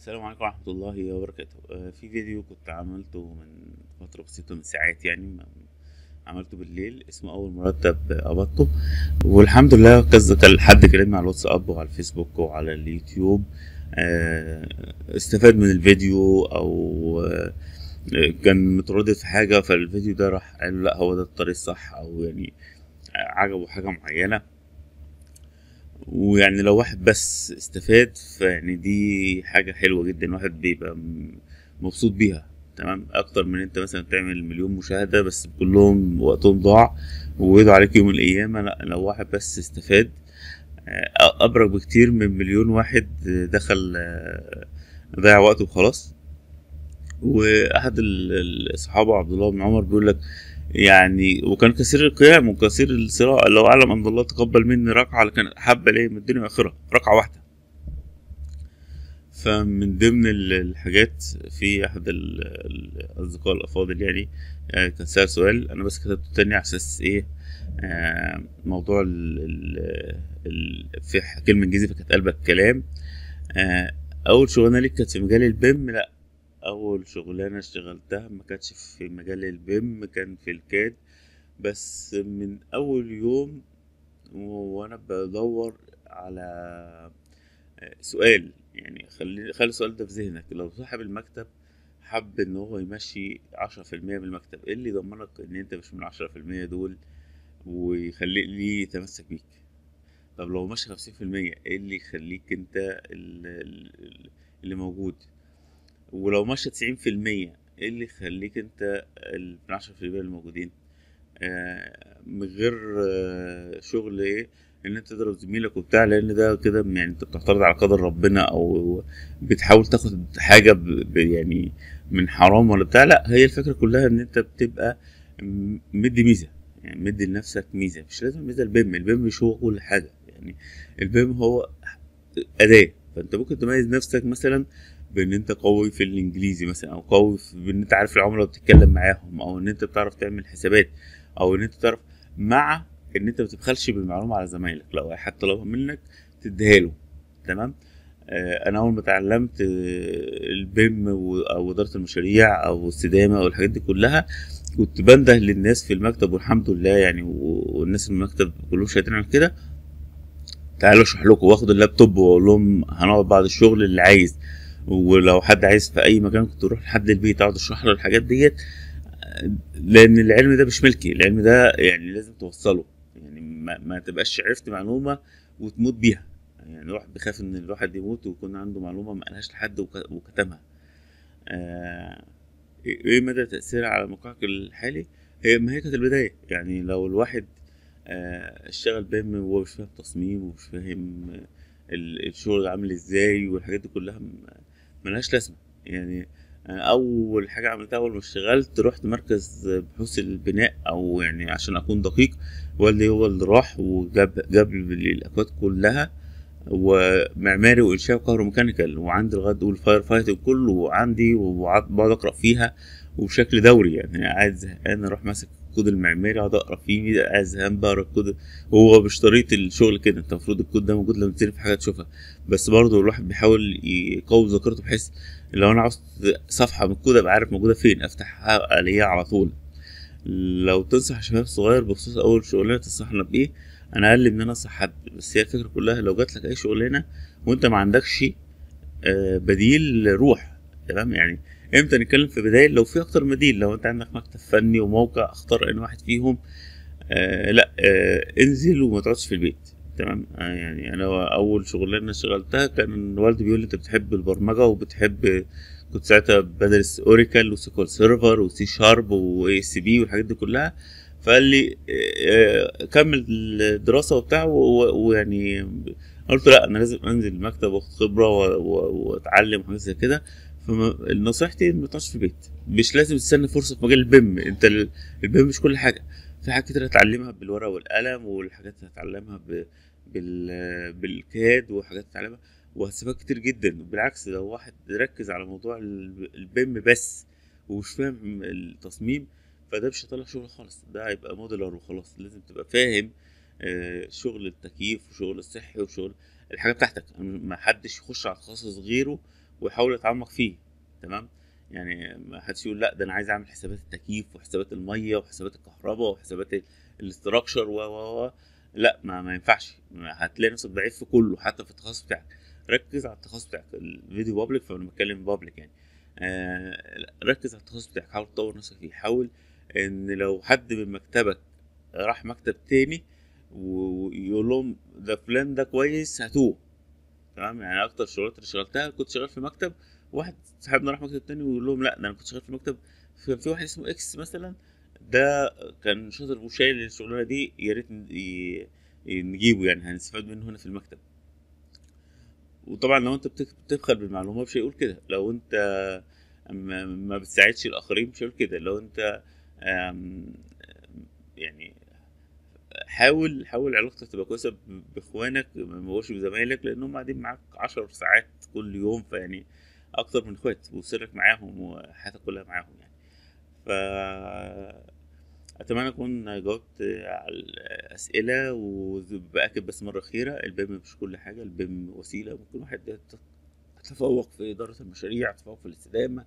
السلام عليكم ورحمة الله وبركاته آه، في فيديو كنت عملته من فترة بسيطة من ساعات يعني عملته بالليل اسمه أول مرتب قبضته والحمد لله كذا كان حد كلمني على الواتساب وعلى الفيسبوك وعلى اليوتيوب آه، استفاد من الفيديو أو آه، كان متردد في حاجة فالفيديو ده راح قال لا هو ده الطريق الصح أو يعني عجبه حاجة معينة ويعني لو واحد بس استفاد فيعني دي حاجة حلوة جدا الواحد بيبقى مبسوط بيها تمام اكتر من انت مثلا تعمل مليون مشاهدة بس كلهم وقتهم ضاع ووقعوا عليك يوم القيامة لا لو واحد بس استفاد آه، ابرك بكتير من مليون واحد دخل آه، ضيع وقته وخلاص واحد الصحابة عبد الله بن عمر بيقول لك يعني وكان كثير القيام وكثير الصراع لو اعلم ان الله تقبل مني ركعه لكان حبه لي من الدنيا واخره ركعه واحده فمن ضمن الحاجات في احد الاصدقاء الافاضل يعني آه، كان سال سؤال انا بس كتبته تاني على اساس ايه آه، موضوع ال ال في كلمه انجليزي فكانت قلبك كلام آه، اول شغلانه ليك كانت في مجال البيم لا اول شغلانه اشتغلتها ما كانتش في مجال البيم كان في الكاد بس من اول يوم وانا بدور على آه، سؤال يعني خلي خلي السؤال ده في ذهنك لو صاحب المكتب حب ان هو يمشي عشرة في المية من المكتب ايه اللي يضمنك ان انت مش من عشرة في المية دول ويخليه ليه يتمسك بيك طب لو ماشي خمسين في المية ايه اللي يخليك انت اللي موجود ولو ماشيه 90% ايه اللي يخليك انت ال المية الموجودين آه، من غير آه، شغل ايه ان انت تضرب زميلك وبتاع لان ده كده يعني انت بتعترض على قدر ربنا او بتحاول تاخد حاجه ب يعني من حرام ولا بتاع لا هي الفكره كلها ان انت بتبقى مدي ميزه يعني مدي لنفسك ميزه مش لازم ميزه البيم البيم مش هو كل حاجه يعني البيم هو اداه فانت ممكن تميز نفسك مثلا بان انت قوي في الانجليزي مثلا او قوي في ان انت عارف العملاء بتتكلم معاهم او ان انت بتعرف تعمل حسابات او ان انت تعرف مع ان انت ما تبخلش بالمعلومه على زمايلك لو حتى لو منك تديها له تمام آه، انا اول ما اتعلمت آه، البيم او اداره المشاريع او استدامه او الحاجات دي كلها كنت بنده للناس في المكتب والحمد لله يعني والناس في المكتب كلهم شايفين على كده تعالوا اشرح لكم واخد اللابتوب واقول لهم هنقعد بعد الشغل اللي عايز ولو حد عايز في اي مكان كنت تروح لحد البيت اقعد اشرح له الحاجات ديت لان العلم ده مش ملكي العلم ده يعني لازم توصله يعني ما, ما تبقاش عرفت معلومه وتموت بيها يعني الواحد بيخاف ان الواحد يموت ويكون عنده معلومه ما قالهاش لحد وكتمها آه ايه مدى تاثيرها على موقعك الحالي هي ما هي كانت البدايه يعني لو الواحد آه اشتغل بام وهو مش فاهم تصميم ومش فاهم الشغل عامل ازاي والحاجات دي كلها ملهاش لازمه يعني اول حاجه عملتها اول ما اشتغلت رحت مركز بحوث البناء او يعني عشان اكون دقيق والدي هو اللي راح وجاب جاب لي الاكواد كلها ومعماري وانشاء وكهروميكانيكال وعندي لغايه دول فاير فايتنج كله عندي وبقعد اقرا فيها وبشكل دوري يعني قاعد انا اروح ماسك الكود المعماري اقعد اقرا فيه عايز بقرا الكود هو مش طريقه الشغل كده انت المفروض الكود ده موجود لما تقلب في حاجه تشوفها بس برضه الواحد بيحاول يقوي ذاكرته بحيث لو انا عاوز صفحه من الكود ابقى عارف موجوده فين افتحها الاقيها على طول لو تنصح شباب صغير بخصوص اول شغلانه تنصحنا بايه انا اقل ان انا انصح حد بس هي الفكره كلها لو جات لك اي شغلانه وانت ما عندكش آه، بديل روح تمام يعني امتى نتكلم في بداية لو في اكتر من ديل لو انت عندك مكتب فني وموقع اختار ان واحد فيهم آه لا آه انزل وما تقعدش في البيت تمام آه يعني انا اول شغلانه اشتغلتها كان والدي بيقول لي انت بتحب البرمجه وبتحب كنت ساعتها بدرس اوريكل وسيكول سيرفر وسي شارب واي اس بي والحاجات دي كلها فقال لي آه، آه، كمل الدراسه وبتاع ويعني قلت لا انا لازم انزل المكتب واخد خبره واتعلم وحاجات زي كده فنصيحتي ما تقعدش في البيت مش لازم تستنى فرصه في مجال البيم انت البيم مش كل حاجه في حاجات كتير هتعلمها بالورقه والقلم والحاجات هتعلمها ب... بال... بالكاد وحاجات هتعلمها وهتسيبها كتير جدا بالعكس لو واحد ركز على موضوع البيم بس ومش فاهم التصميم فده مش هيطلع شغل خالص ده هيبقى موديلر وخلاص لازم تبقى فاهم آه، شغل التكييف وشغل الصحي وشغل الحاجه بتاعتك ما حدش يخش على تخصص غيره ويحاول يتعمق فيه تمام يعني ما حدش يقول لا ده انا عايز اعمل حسابات التكييف وحسابات الميه وحسابات الكهرباء وحسابات الاستراكشر و و و لا ما, ما ينفعش هتلاقي نفسك ضعيف في كله حتى في التخصص بتاعك ركز على التخصص بتاعك الفيديو بابليك فانا بتكلم بابليك يعني آه ركز على التخصص بتاعك حاول تطور نفسك فيه حاول ان لو حد من مكتبك راح مكتب تاني ويقول لهم ده فلان ده كويس هاتوه تمام يعني اكتر شغلات اللي شغلتها كنت شغال في مكتب واحد صاحبنا راح مكتب تاني ويقول لهم لا ده انا كنت شغال في مكتب كان في واحد اسمه اكس مثلا ده كان شاطر وشايل الشغلانه دي يا ريت نجيبه يعني هنستفاد منه هنا في المكتب وطبعا لو انت بتبخل بالمعلومه مش هيقول كده لو انت ما بتساعدش الاخرين مش هيقول كده لو انت يعني حاول حاول علاقتك تبقى كويسه باخوانك ما بقوش بزمايلك لان هم قاعدين معاك عشر ساعات كل يوم فيعني اكتر من اخوات وسرك معاهم وحياتك كلها معاهم يعني ف اتمنى اكون جاوبت على الاسئله وباكد بس مره اخيره البيم مش كل حاجه البيم وسيله ممكن واحد يتفوق في اداره المشاريع يتفوق في الاستدامه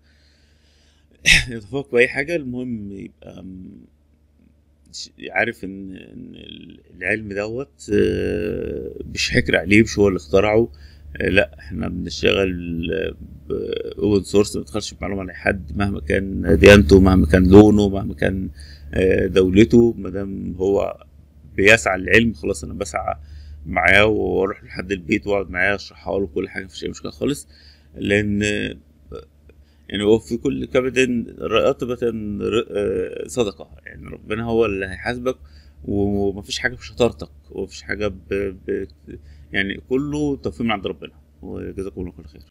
يتفوق في اي حاجه المهم يبقى عارف ان العلم دوت آه، مش حكر عليه مش هو اللي اخترعه آه، لا احنا بنشتغل اوبن آه، سورس ما بندخلش بمعلومه لحد مهما كان ديانته مهما كان لونه مهما كان دولته ما دام هو بيسعى للعلم خلاص انا بسعى معاه واروح لحد البيت واقعد معاه اشرحها له كل حاجه مفيش اي مشكله خالص لان يعني وفي كل كبد رطبة صدقة يعني ربنا هو اللي هيحاسبك ومفيش حاجة بشطارتك ومفيش حاجة ب... ب... يعني كله توفيق من عند ربنا وجزاكم الله كل خير